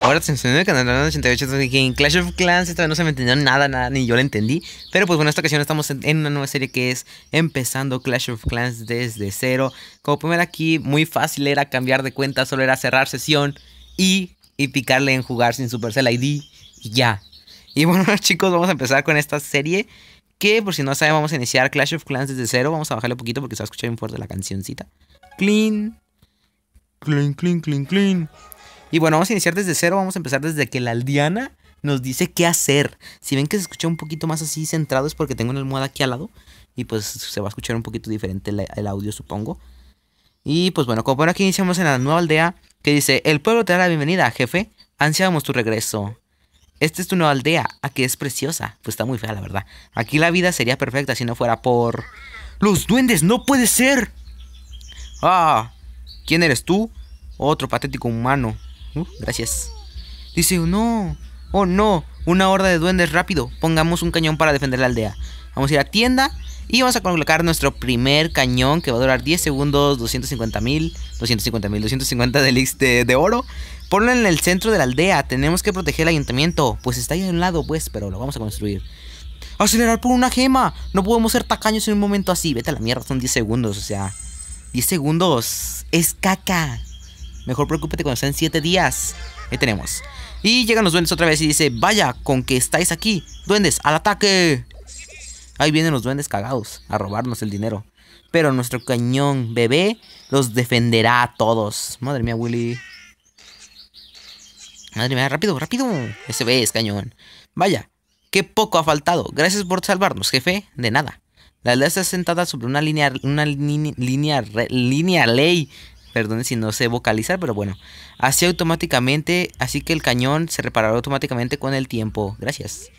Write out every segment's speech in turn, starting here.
Ahora se en el canal 88 en Clash of Clans esta vez no se me entendió nada, nada, ni yo lo entendí. Pero pues bueno, en esta ocasión estamos en una nueva serie que es empezando Clash of Clans desde cero. Como pueden ver aquí, muy fácil era cambiar de cuenta, solo era cerrar sesión y, y picarle en jugar sin Supercell ID y ya. Y bueno chicos, vamos a empezar con esta serie que por si no saben vamos a iniciar Clash of Clans desde cero. Vamos a bajarle un poquito porque se va a escuchar bien fuerte la cancioncita. Clean. Clean, clean, clean, clean. Y bueno, vamos a iniciar desde cero. Vamos a empezar desde que la aldeana nos dice qué hacer. Si ven que se escucha un poquito más así centrado es porque tengo una almohada aquí al lado. Y pues se va a escuchar un poquito diferente el, el audio supongo. Y pues bueno, como por aquí iniciamos en la nueva aldea que dice, el pueblo te da la bienvenida, jefe. Ansiamos tu regreso. Esta es tu nueva aldea. que es preciosa. Pues está muy fea, la verdad. Aquí la vida sería perfecta si no fuera por... ¡Los duendes! ¡No puede ser! ¡Ah! ¿Quién eres tú? Otro patético humano. gracias. Dice, no. Oh, no. Una horda de duendes rápido. Pongamos un cañón para defender la aldea. Vamos a ir a tienda y vamos a colocar nuestro primer cañón que va a durar 10 segundos, 250 mil, 250 mil, 250 de, de, de oro. Ponlo en el centro de la aldea. Tenemos que proteger el ayuntamiento. Pues está ahí a un lado, pues, pero lo vamos a construir. Acelerar por una gema. No podemos ser tacaños en un momento así. Vete a la mierda, son 10 segundos, o sea. 10 segundos es caca. Mejor preocúpate cuando sean 7 días. Ahí tenemos. Y llegan los duendes otra vez y dice, vaya, con que estáis aquí. Duendes, al ataque. Ahí vienen los duendes cagados a robarnos el dinero. Pero nuestro cañón bebé los defenderá a todos. Madre mía, Willy. Madre mía, rápido, rápido. Ese es cañón. Vaya, qué poco ha faltado. Gracias por salvarnos, jefe. De nada. La aldea está sentada sobre una línea, una línea, línea ley. Perdón si no sé vocalizar, pero bueno. Así automáticamente, así que el cañón se reparará automáticamente con el tiempo. Gracias.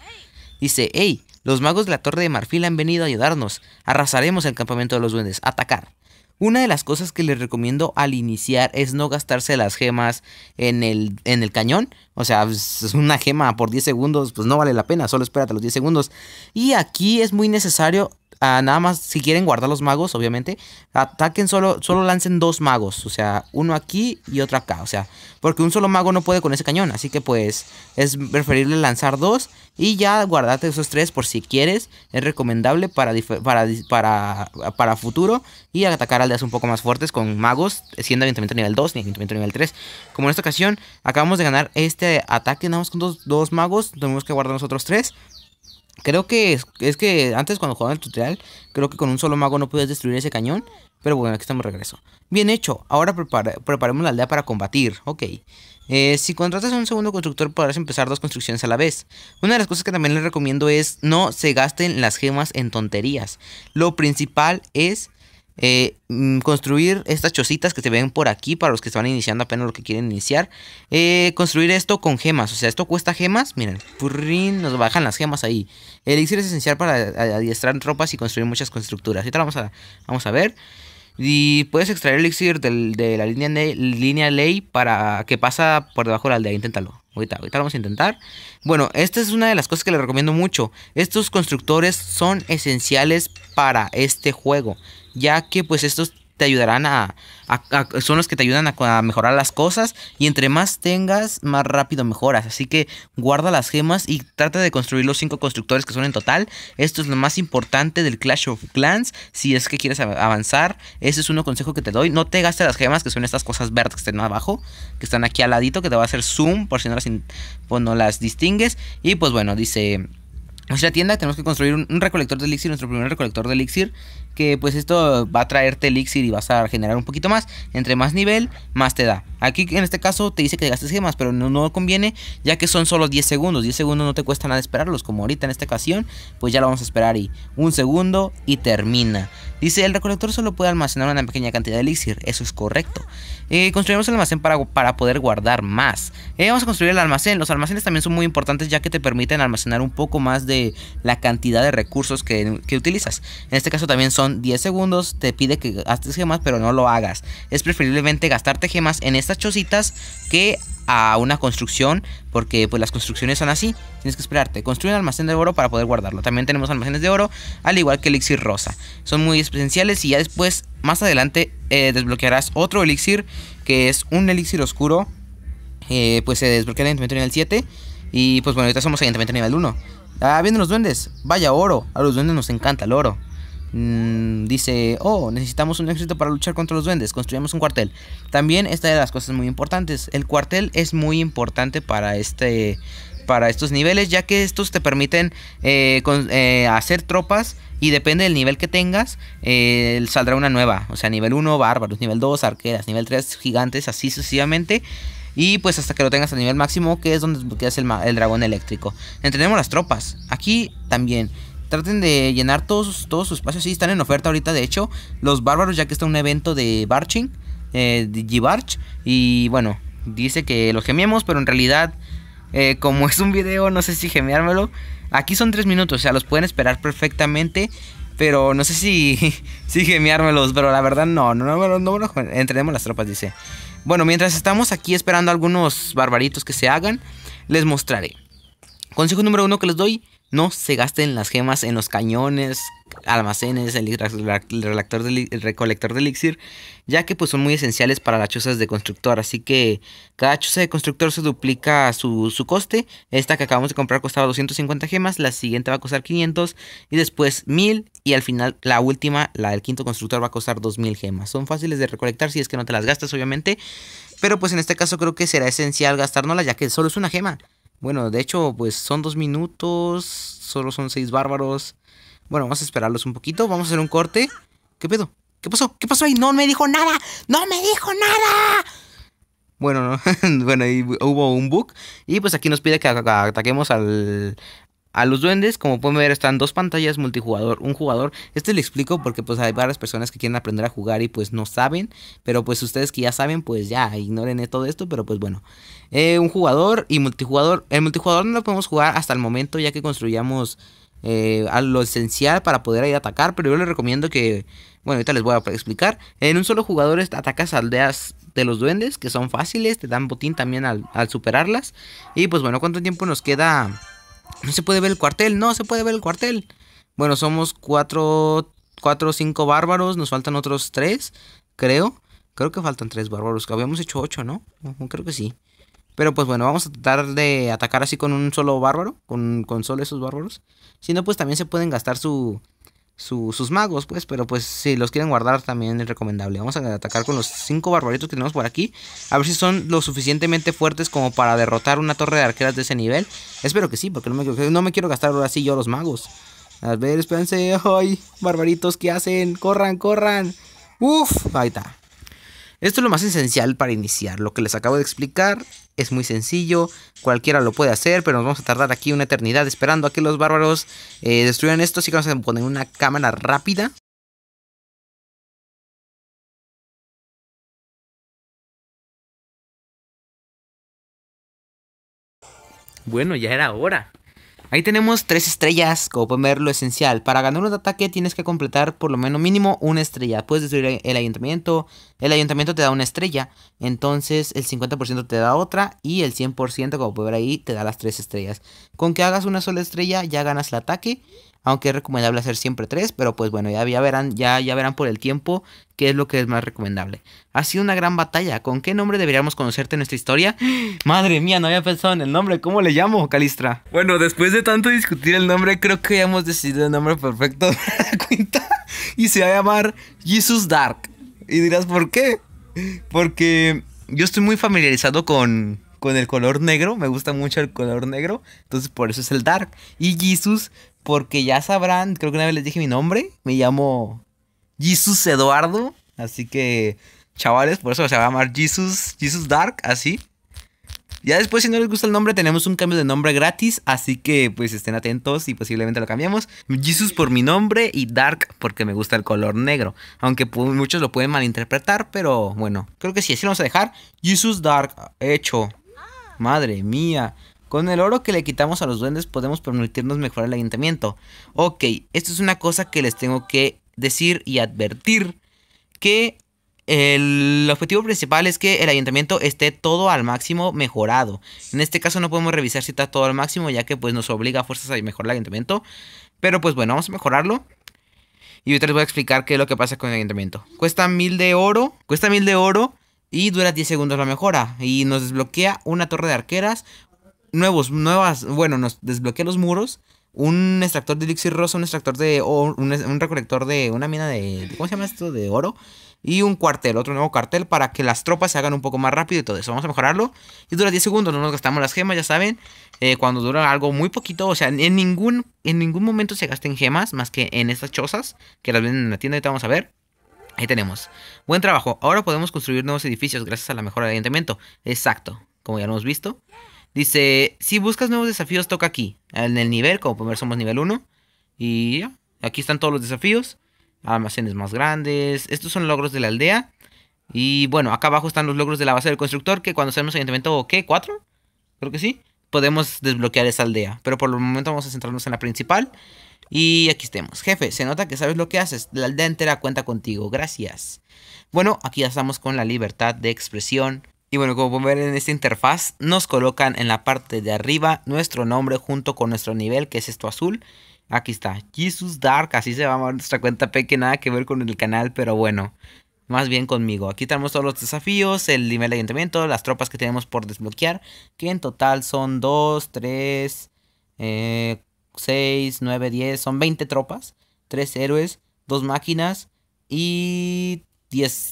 Dice, hey, los magos de la Torre de Marfil han venido a ayudarnos. Arrasaremos el campamento de los duendes. Atacar. Una de las cosas que les recomiendo al iniciar es no gastarse las gemas en el, en el cañón. O sea, pues, una gema por 10 segundos, pues no vale la pena, solo espérate los 10 segundos. Y aquí es muy necesario nada más, si quieren guardar los magos, obviamente, ataquen solo, solo lancen dos magos. O sea, uno aquí y otro acá. O sea, porque un solo mago no puede con ese cañón. Así que pues es preferible lanzar dos y ya guardate esos tres por si quieres. Es recomendable para, para, para, futuro y atacar aldeas un poco más fuertes con magos, siendo ayuntamiento nivel 2 ni nivel 3. Como en esta ocasión, acabamos de ganar este ataque nada más con dos, dos magos. Tenemos que guardar los otros tres. Creo que es, que antes cuando jugaba el tutorial, creo que con un solo mago no podías destruir ese cañón. Pero bueno, aquí estamos regreso. Bien hecho, ahora preparemos la aldea para combatir. Ok. Eh, si contratas a un segundo constructor podrás empezar dos construcciones a la vez. Una de las cosas que también les recomiendo es no se gasten las gemas en tonterías. Lo principal es eh, mm, construir estas chocitas que se ven por aquí para los que están iniciando apenas lo que quieren iniciar. Eh, construir esto con gemas, o sea, esto cuesta gemas. Miren, purrín, nos bajan las gemas ahí. El elixir es esencial para adiestrar tropas y construir muchas constructuras. Ahorita vamos a, vamos a ver. Y puedes extraer el elixir de la línea, línea ley para que pasa por debajo de la aldea. Inténtalo. Ahorita, ahorita vamos a intentar. Bueno, esta es una de las cosas que les recomiendo mucho. Estos constructores son esenciales para este juego ya que pues estos te ayudarán a, son los que te ayudan a, mejorar las cosas y entre más tengas más rápido mejoras así que guarda las gemas y trata de construir los cinco constructores que son en total esto es lo más importante del Clash of Clans si es que quieres avanzar ese es uno consejo que te doy no te gastes las gemas que son estas cosas verdes que están abajo que están aquí al ladito que te va a hacer zoom por si no las, pues, no las distingues y pues bueno dice nuestra tienda tenemos que construir un recolector de elixir, nuestro primer recolector de elixir que pues esto va a traerte elixir y vas a generar un poquito más. Entre más nivel, más te da. Aquí en este caso te dice que gastes gemas, pero no, conviene ya que son solo 10 segundos. 10 segundos no te cuesta nada esperarlos, como ahorita en esta ocasión, pues ya lo vamos a esperar y un segundo y termina. Dice, el recolector solo puede almacenar una pequeña cantidad de elixir, eso es correcto. Eh, construimos el almacén para, para poder guardar más. Eh, vamos a construir el almacén, los almacenes también son muy importantes ya que te permiten almacenar un poco más de la cantidad de recursos que utilizas. En este caso también son 10 segundos, te pide que gastes gemas, pero no lo hagas. Es preferiblemente gastarte gemas en estas chocitas que a una construcción, porque pues las construcciones son así, tienes que esperarte. Construye un almacén de oro para poder guardarlo. También tenemos almacenes de oro, al igual que el elixir rosa. Son muy esenciales y ya después, más adelante, eh, desbloquearás otro elixir, que es un elixir oscuro. Eh, pues se desbloquea en el nivel 7. Y pues bueno, ahorita somos en nivel 1. Ah, vienen los duendes. Vaya oro. A los duendes nos encanta el oro. Mm, dice, oh, necesitamos un ejército para luchar contra los duendes, construyamos un cuartel. También esta de las cosas muy importantes, el cuartel es muy importante para este para estos niveles, ya que estos te permiten eh, eh, hacer tropas y depende del nivel que tengas, eh, saldrá una nueva. O sea, nivel 1, bárbaros, nivel 2, arqueras, nivel 3, gigantes, así sucesivamente. Y pues hasta que lo tengas al nivel máximo, que es donde quedas el, el dragón eléctrico. Entrenemos las tropas. Aquí también Traten de llenar todos todos sus espacios Sí, están en oferta ahorita, de hecho, los bárbaros, ya que está un evento de Barching, eh, de Y bueno, dice que los gememos, pero en realidad, eh, como es un video, no sé si gemeármelo. Aquí son tres minutos, o sea, los pueden esperar perfectamente. Pero no sé si, si pero la verdad no, no, no, no, no entrenemos las tropas, dice. Bueno, mientras estamos aquí esperando algunos barbaritos que se hagan, les mostraré. Consejo número uno que les doy, no se gasten las gemas en los cañones, almacenes, el, el recolector de elixir, ya que pues son muy esenciales para las chozas de constructor. Así que cada choza de constructor se duplica su, su coste. Esta que acabamos de comprar costaba 250 gemas, la siguiente va a costar 500 y después 1000 y al final la última, la del quinto constructor, va a costar 2000 gemas. Son fáciles de recolectar si es que no te las gastas obviamente, pero pues en este caso creo que será esencial gastárnoslas ya que solo es una gema. Bueno, de hecho, pues son dos minutos, solo son seis bárbaros. Bueno, vamos a esperarlos un poquito, vamos a hacer un corte. ¿Qué pedo? ¿Qué pasó? ¿Qué pasó ahí? No me dijo nada, no me dijo nada. Bueno, bueno, y hubo un bug. Y pues aquí nos pide que ataquemos al, a los duendes, como pueden ver, están dos pantallas multijugador, un jugador. Este le explico porque pues hay varias personas que quieren aprender a jugar y pues no saben. Pero pues ustedes que ya saben, pues ya ignoren todo esto. Pero pues bueno. Eh, un jugador y multijugador. El multijugador no lo podemos jugar hasta el momento ya que construyamos eh, lo esencial para poder ir a atacar. Pero yo les recomiendo que... Bueno, ahorita les voy a explicar. En un solo jugador atacas aldeas de los duendes que son fáciles. Te dan botín también al superarlas. Y pues bueno, ¿cuánto tiempo nos queda? No se puede ver el cuartel, no se puede ver el cuartel. Bueno, somos cuatro, o cinco bárbaros, nos faltan otros tres, creo. Creo que faltan tres bárbaros, que habíamos hecho ocho, ¿no? Creo que sí. Pero pues bueno, vamos a tratar de atacar así con un solo bárbaro, con, con solo esos bárbaros. Si no, pues también se pueden gastar su, sus magos, pues. Pero pues si los quieren guardar también es recomendable. Vamos a atacar con los cinco barbaritos que tenemos por aquí. A ver si son lo suficientemente fuertes como para derrotar una torre de arqueras de ese nivel. Espero que sí, porque no me, no me quiero gastar ahora sí yo los magos. A ver, espérense. ¡Ay! Barbaritos, ¿qué hacen? ¡Corran, corran! ¡Uf! Ahí está. Esto es lo más esencial para iniciar. Lo que les acabo de explicar es muy sencillo. Cualquiera lo puede hacer, pero nos vamos a tardar aquí una eternidad esperando a que los bárbaros eh, destruyan esto. Así que vamos a poner una cámara rápida. Bueno, ya era hora. Ahí tenemos tres estrellas, como pueden ver lo esencial. Para ganar un ataque tienes que completar por lo menos mínimo una estrella. Puedes destruir el ayuntamiento, el ayuntamiento te da una estrella, entonces el 50% te da otra y el 100% como pueden ver ahí te da las tres estrellas. Con que hagas una sola estrella ya ganas el ataque aunque es recomendable hacer siempre tres, pero pues bueno, ya, ya verán, ya, verán por el tiempo qué es lo que es más recomendable. Ha sido una gran batalla. ¿Con qué nombre deberíamos conocerte en nuestra historia? Madre mía, no había pensado en el nombre. ¿Cómo le llamo, Calistra? Bueno, después de tanto discutir el nombre, creo que hemos decidido el nombre perfecto cuenta. Y se va a llamar Jesus Dark. Y dirás, ¿por qué? Porque yo estoy muy familiarizado con, con el color negro. Me gusta mucho el color negro. Entonces, por eso es el Dark. Y Jesus porque ya sabrán, creo que una vez les dije mi nombre. Me llamo Jesus Eduardo. Así que, chavales, por eso se va a llamar Jesus, Jesus Dark, así. Ya después, si no les gusta el nombre, tenemos un cambio de nombre gratis. Así que, pues, estén atentos y posiblemente lo cambiamos. Jesus por mi nombre y Dark porque me gusta el color negro. Aunque muchos lo pueden malinterpretar, pero bueno, creo que sí, así lo vamos a dejar. Jesus Dark, hecho. Ah. Madre mía. Con el oro que le quitamos a los duendes podemos permitirnos mejorar el ayuntamiento. Ok, esto es una cosa que les tengo que decir y advertir. Que el objetivo principal es que el ayuntamiento esté todo al máximo mejorado. En este caso no podemos revisar si está todo al máximo ya que pues nos obliga a fuerzas a mejorar el ayuntamiento. Pero pues bueno, vamos a mejorarlo. Y ahorita les voy a explicar qué es lo que pasa con el ayuntamiento. Cuesta mil de oro. Cuesta mil de oro. Y dura 10 segundos la mejora. Y nos desbloquea una torre de arqueras, nuevos, nuevas, bueno, nos desbloquea los muros, un extractor de elixir rosa, un extractor de oro, un, recolector de una mina de, ¿cómo se llama esto? De oro. Y un cuartel, otro nuevo cuartel para que las tropas se hagan un poco más rápido y todo eso. Vamos a mejorarlo. Y dura 10 segundos, no nos gastamos las gemas, ya saben. Eh, cuando dura algo muy poquito, o sea, en ningún, en ningún momento se gasten gemas más que en estas chozas que las venden en la tienda. Ahorita vamos a ver. Ahí tenemos. Buen trabajo. Ahora podemos construir nuevos edificios gracias a la mejora de ayuntamiento. Exacto, como ya lo hemos visto. Dice, si buscas nuevos desafíos, toca aquí, en el nivel, como ver, somos nivel 1. Y aquí están todos los desafíos. Almacenes más grandes. Estos son logros de la aldea. Y bueno, acá abajo están los logros de la base del constructor, que cuando seamos ayuntamiento, ¿qué? ¿4? Creo que sí. Podemos desbloquear esa aldea. Pero por el momento vamos a centrarnos en la principal. Y aquí estemos. Jefe, se nota que sabes lo que haces. La aldea entera cuenta contigo. Gracias. Bueno, aquí ya estamos con la libertad de expresión y bueno, como pueden ver en esta interfaz, nos colocan en la parte de arriba nuestro nombre junto con nuestro nivel, que es esto azul. Aquí está, Jesus Dark, así se va a nuestra cuenta P, que nada que ver con el canal, pero bueno, más bien conmigo. Aquí tenemos todos los desafíos, el nivel de ayuntamiento, las tropas que tenemos por desbloquear, que en total son 2, 3, 6, 9, 10, son 20 tropas, 3 héroes, 2 máquinas y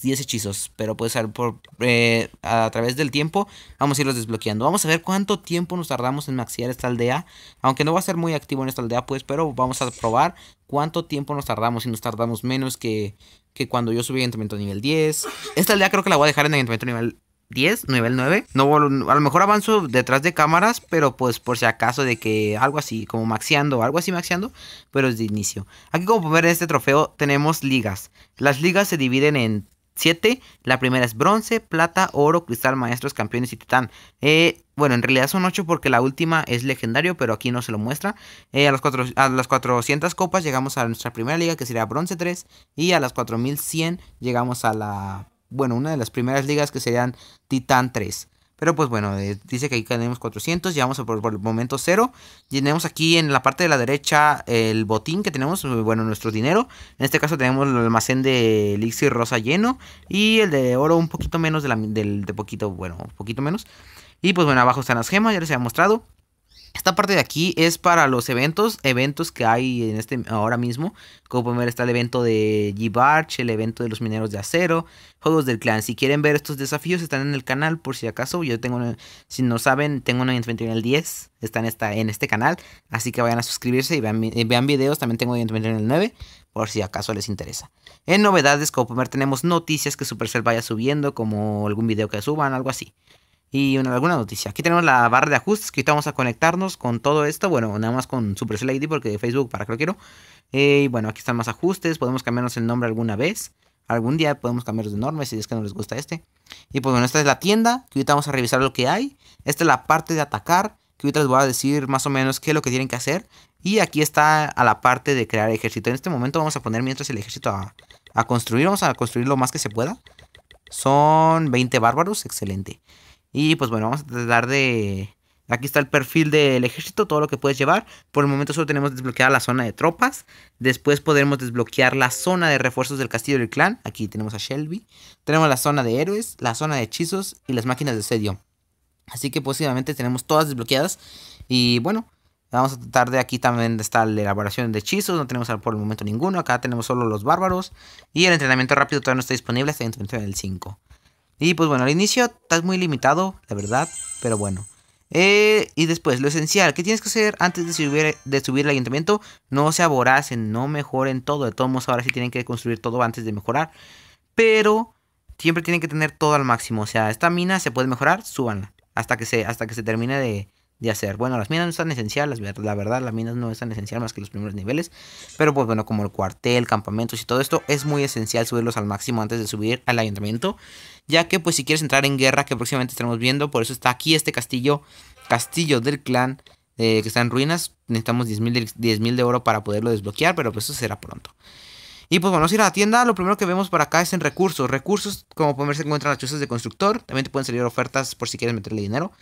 10, hechizos. Pero puede ser por, eh, a través del tiempo vamos a irlos desbloqueando. Vamos a ver cuánto tiempo nos tardamos en maxear esta aldea. Aunque no va a ser muy activo en esta aldea pues, pero vamos a probar cuánto tiempo nos tardamos. Si nos tardamos menos que, que cuando yo subí ayuntamiento nivel 10. Esta aldea creo que la voy a dejar en ayuntamiento nivel 10, nivel 9. No, a lo mejor avanzo detrás de cámaras, pero pues por si acaso de que algo así, como maxeando, algo así maxeando, pero es de inicio. Aquí como pueden ver en este trofeo tenemos ligas. Las ligas se dividen en 7. La primera es bronce, plata, oro, cristal, maestros, campeones y titán. Eh, bueno, en realidad son 8 porque la última es legendario, pero aquí no se lo muestra. Eh, a, las cuatro, a las 400 copas llegamos a nuestra primera liga, que sería bronce 3. Y a las 4100 llegamos a la bueno, una de las primeras ligas que serían Titan 3. Pero pues bueno, eh, dice que aquí tenemos 400, llevamos por, el momento 0. Y tenemos aquí en la parte de la derecha el botín que tenemos, eh, bueno, nuestro dinero. En este caso tenemos el almacén de elixir rosa lleno y el de oro un poquito menos de, de poquito, bueno, un poquito menos. Y pues bueno, abajo están las gemas, ya les había mostrado. Esta parte de aquí es para los eventos, eventos que hay en este ahora mismo. Como pueden ver está el evento de G-Barch, el evento de los mineros de acero, juegos del clan. Si quieren ver estos desafíos están en el canal por si acaso. Yo tengo, si no saben, tengo una evento en el 10, está en, esta, en este canal. Así que vayan a suscribirse y vean, videos. También tengo Inventory en el 9 por si acaso les interesa. En novedades, como pueden ver, tenemos noticias que Supercell vaya subiendo, como algún video que suban, algo así y una, alguna noticia. Aquí tenemos la barra de ajustes que ahorita vamos a conectarnos con todo esto. Bueno, nada más con Supercell ID porque de Facebook para que lo quiero. Eh, y bueno, aquí están más ajustes. Podemos cambiarnos el nombre alguna vez. Algún día podemos cambiarnos de nombre si es que no les gusta este. Y pues bueno, esta es la tienda que ahorita vamos a revisar lo que hay. Esta es la parte de atacar que ahorita les voy a decir más o menos qué es lo que tienen que hacer. Y aquí está a la parte de crear ejército. En este momento vamos a poner mientras el ejército a, a construir. Vamos a construir lo más que se pueda. Son 20 bárbaros, excelente. Y pues bueno, vamos a tratar de... Aquí está el perfil del ejército, todo lo que puedes llevar. Por el momento solo tenemos desbloqueada la zona de tropas. Después podremos desbloquear la zona de refuerzos del castillo del clan. Aquí tenemos a Shelby. Tenemos la zona de héroes, la zona de hechizos y las máquinas de sedio Así que posiblemente tenemos todas desbloqueadas. Y bueno, Vamos a tratar de aquí también estar la elaboración de hechizos. No tenemos por el momento ninguno. Acá tenemos solo los bárbaros. Y el entrenamiento rápido todavía no está disponible hasta dentro del 5. Y pues bueno, al inicio estás muy limitado, la verdad, pero bueno. Eh, y después, lo esencial, ¿qué tienes que hacer antes de subir, de subir el ayuntamiento? No se aboracen, no mejoren todo. De todos modos, ahora sí tienen que construir todo antes de mejorar. Pero siempre tienen que tener todo al máximo. O sea, esta mina se puede mejorar, súbanla. Hasta que se, hasta que se termine de, de hacer. Bueno, las minas no están esenciales, la verdad, las minas no es tan esencial más que los primeros niveles. Pero pues bueno, como el cuartel, campamentos y todo esto, es muy esencial subirlos al máximo antes de subir al ayuntamiento. Ya que pues si quieres entrar en guerra, que próximamente estaremos viendo, por eso está aquí este castillo, castillo del clan, eh, que está en ruinas. Necesitamos 10.000 de, 10 de oro para poderlo desbloquear, pero pues eso será pronto. Y pues bueno, vamos a ir a la tienda. Lo primero que vemos por acá es en recursos. Recursos, como pueden ver, se encuentran las cosas de constructor. También te pueden salir ofertas por si quieres meterle dinero.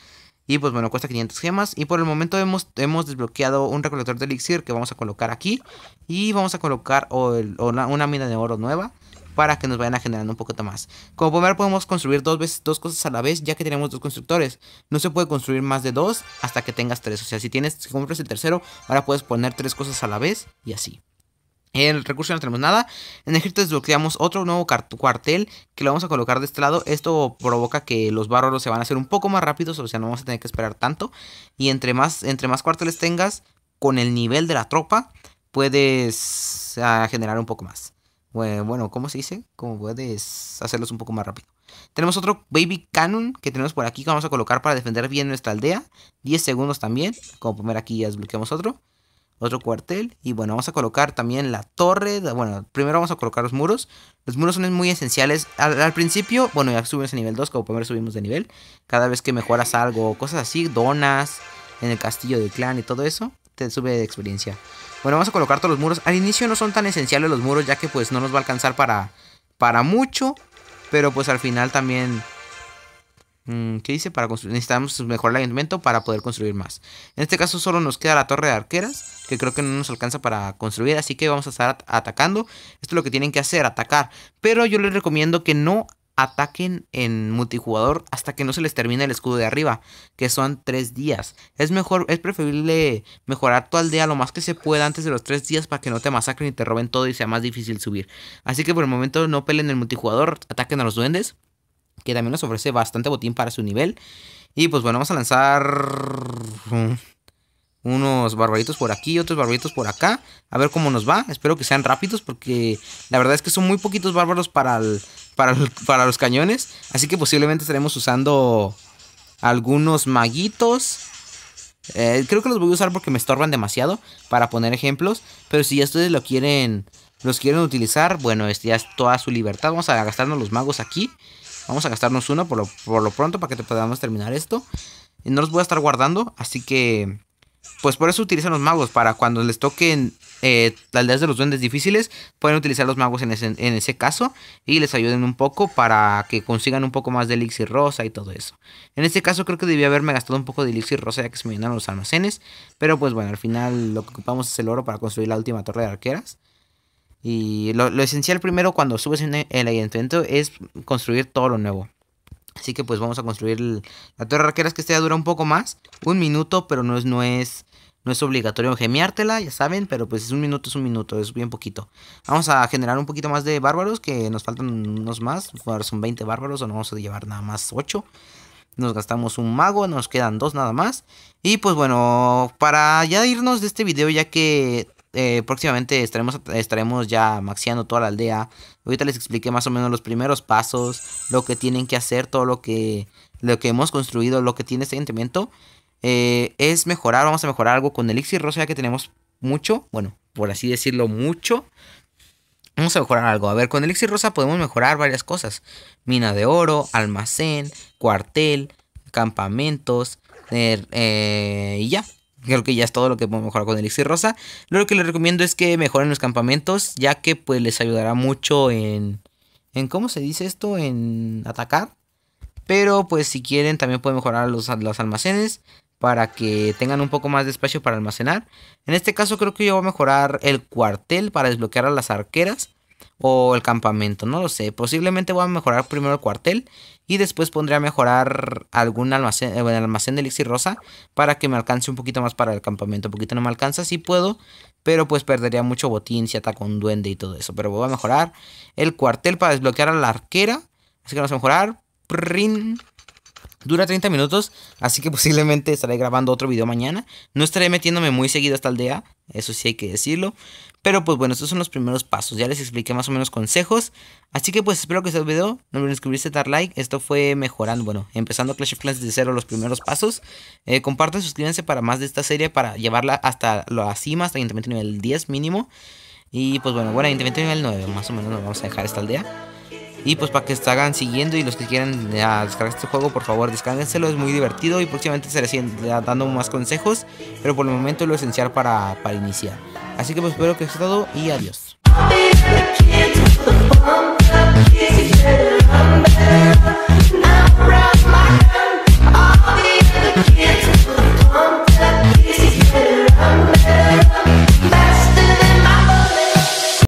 Y pues bueno, cuesta 500 gemas. Y por el momento hemos, hemos desbloqueado un recolector de elixir que vamos a colocar aquí. Y vamos a colocar una mina de oro nueva para que nos vayan a generando un poquito más. Como pueden ver, podemos construir dos, veces, dos cosas a la vez, ya que tenemos dos constructores. No se puede construir más de dos hasta que tengas tres. O sea, si tienes, si compras el tercero, ahora puedes poner tres cosas a la vez y así. En recurso no tenemos nada. En Egipto desbloqueamos otro nuevo cuartel que lo vamos a colocar de este lado. Esto provoca que los bárbaros se van a hacer un poco más rápidos, o sea, no vamos a tener que esperar tanto. Y entre más, entre más cuarteles tengas, con el nivel de la tropa, puedes ah, generar un poco más. Bueno, ¿cómo se dice? Como puedes hacerlos un poco más rápido. Tenemos otro Baby Cannon que tenemos por aquí que vamos a colocar para defender bien nuestra aldea. 10 segundos también. Como poner aquí ya desbloqueamos otro otro cuartel. Y bueno, vamos a colocar también la torre. Bueno, primero vamos a colocar los muros. Los muros son muy esenciales. Al, principio, bueno, ya subimos a nivel 2, como primero subimos de nivel. Cada vez que mejoras algo, cosas así, donas, en el castillo del clan y todo eso, te sube de experiencia. Bueno, vamos a colocar todos los muros. Al inicio no son tan esenciales los muros, ya que pues no nos va a alcanzar para, para mucho. Pero pues al final también Mm, ¿Qué dice? Para necesitamos mejorar el ayuntamiento para poder construir más. En este caso solo nos queda la torre de arqueras, que creo que no nos alcanza para construir, así que vamos a estar atacando. Esto es lo que tienen que hacer, atacar. Pero yo les recomiendo que no ataquen en multijugador hasta que no se les termine el escudo de arriba, que son tres días. Es mejor, es preferible mejorar tu aldea lo más que se pueda antes de los tres días para que no te masacren y te roben todo y sea más difícil subir. Así que por el momento no peleen el multijugador, ataquen a los duendes que también nos ofrece bastante botín para su nivel. Y pues bueno, vamos a lanzar unos barbaritos por aquí, otros barbaritos por acá. A ver cómo nos va. Espero que sean rápidos porque la verdad es que son muy poquitos bárbaros para, para, para los cañones. Así que posiblemente estaremos usando algunos maguitos. Eh, creo que los voy a usar porque me estorban demasiado para poner ejemplos. Pero si ya ustedes lo quieren, los quieren utilizar, bueno, este ya es toda su libertad. Vamos a gastarnos los magos aquí. Vamos a gastarnos uno por lo, por lo pronto para que podamos terminar esto. Y no los voy a estar guardando, así que... Pues por eso utilizan los magos, para cuando les toquen eh, las aldeas de los duendes difíciles, pueden utilizar los magos en ese, en ese caso y les ayuden un poco para que consigan un poco más de elixir rosa y todo eso. En este caso creo que debía haberme gastado un poco de elixir rosa ya que se me llenaron los almacenes, pero pues bueno, al final lo que ocupamos es el oro para construir la última torre de arqueras. Y lo, esencial primero cuando subes en e, el ayuntamiento es construir todo lo nuevo. Así que pues vamos a construir la torre arqueras que esté ya dura un poco más. Un minuto, pero no es, no es, no es obligatorio gemiártela, ya saben. Pero pues es un minuto, es un minuto, es bien poquito. Vamos a generar un poquito más de bárbaros, que nos faltan unos más. Ahora son 20 bárbaros, o no vamos a llevar nada más 8. Nos gastamos un mago, nos quedan dos nada más. Y pues bueno, para ya irnos de este video, ya que eh, próximamente estaremos, estaremos ya maxiando toda la aldea. Ahorita les expliqué más o menos los primeros pasos, lo que tienen que hacer, todo lo que, lo que hemos construido, lo que tiene este eh, es mejorar, vamos a mejorar algo con Elixir Rosa ya que tenemos mucho, bueno, por así decirlo, mucho. Vamos a mejorar algo. A ver, con Elixir Rosa podemos mejorar varias cosas. Mina de oro, almacén, cuartel, campamentos, eh, y ya creo que ya es todo lo que puedo mejorar con Elixir Rosa. Lo que les recomiendo es que mejoren los campamentos, ya que pues les ayudará mucho en, en ¿cómo se dice esto? En atacar. Pero pues si quieren también pueden mejorar los, los almacenes para que tengan un poco más de espacio para almacenar. En este caso creo que yo voy a mejorar el cuartel para desbloquear a las arqueras o el campamento, no lo sé. Posiblemente voy a mejorar primero el cuartel y después pondré a mejorar algún almacén, el eh, almacén de elixir rosa para que me alcance un poquito más para el campamento. Un poquito no me alcanza, si sí puedo, pero pues perdería mucho botín si ataco un duende y todo eso. Pero voy a mejorar el cuartel para desbloquear a la arquera. Así que vamos a mejorar. Prin. Dura 30 minutos, así que posiblemente estaré grabando otro video mañana. No estaré metiéndome muy seguido a esta aldea, eso sí hay que decirlo. Pero pues bueno, estos son los primeros pasos. Ya les expliqué más o menos consejos. Así que pues espero que este video. No olviden suscribirse, dar like. Esto fue mejorando, bueno, empezando Clash of Clans de cero los primeros pasos. Eh, compartan, suscríbanse para más de esta serie, para llevarla hasta la cima, hasta el nivel 10 mínimo. Y pues bueno, bueno, el nivel 9, más o menos nos vamos a dejar esta aldea. Y pues para que sigan siguiendo y los que quieran eh, descargar este juego, por favor descárguenselo, es muy divertido y próximamente se les eh, dando más consejos, pero por el momento lo esencial para, para iniciar. Así que pues espero que os haya y adiós.